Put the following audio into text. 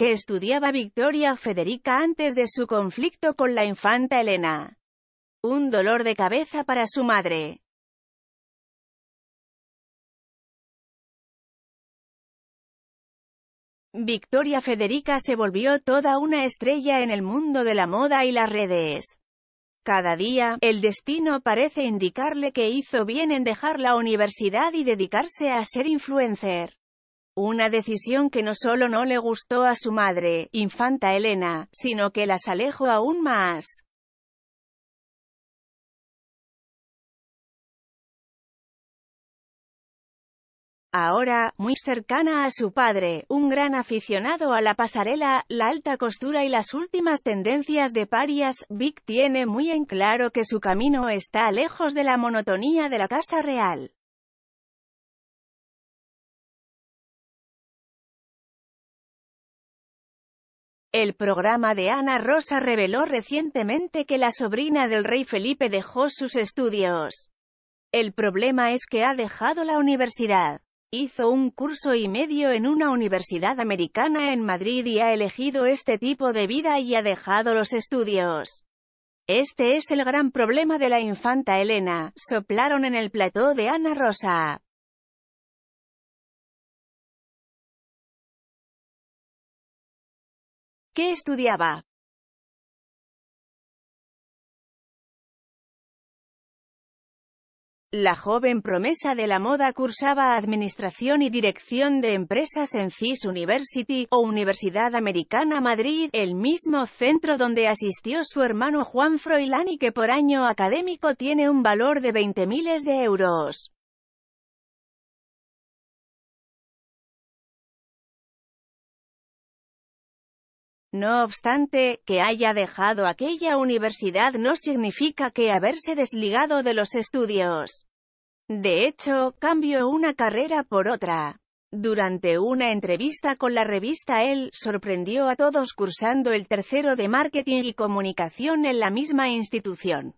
que estudiaba Victoria Federica antes de su conflicto con la infanta Elena. Un dolor de cabeza para su madre. Victoria Federica se volvió toda una estrella en el mundo de la moda y las redes. Cada día, el destino parece indicarle que hizo bien en dejar la universidad y dedicarse a ser influencer. Una decisión que no solo no le gustó a su madre, infanta Elena, sino que las alejó aún más. Ahora, muy cercana a su padre, un gran aficionado a la pasarela, la alta costura y las últimas tendencias de parias, Vic tiene muy en claro que su camino está lejos de la monotonía de la casa real. El programa de Ana Rosa reveló recientemente que la sobrina del rey Felipe dejó sus estudios. El problema es que ha dejado la universidad. Hizo un curso y medio en una universidad americana en Madrid y ha elegido este tipo de vida y ha dejado los estudios. Este es el gran problema de la infanta Elena, soplaron en el plató de Ana Rosa. estudiaba? La joven promesa de la moda cursaba Administración y Dirección de Empresas en CIS University o Universidad Americana Madrid, el mismo centro donde asistió su hermano Juan Froilán que por año académico tiene un valor de 20.000 de euros. No obstante, que haya dejado aquella universidad no significa que haberse desligado de los estudios. De hecho, cambió una carrera por otra. Durante una entrevista con la revista él, sorprendió a todos cursando el tercero de Marketing y Comunicación en la misma institución.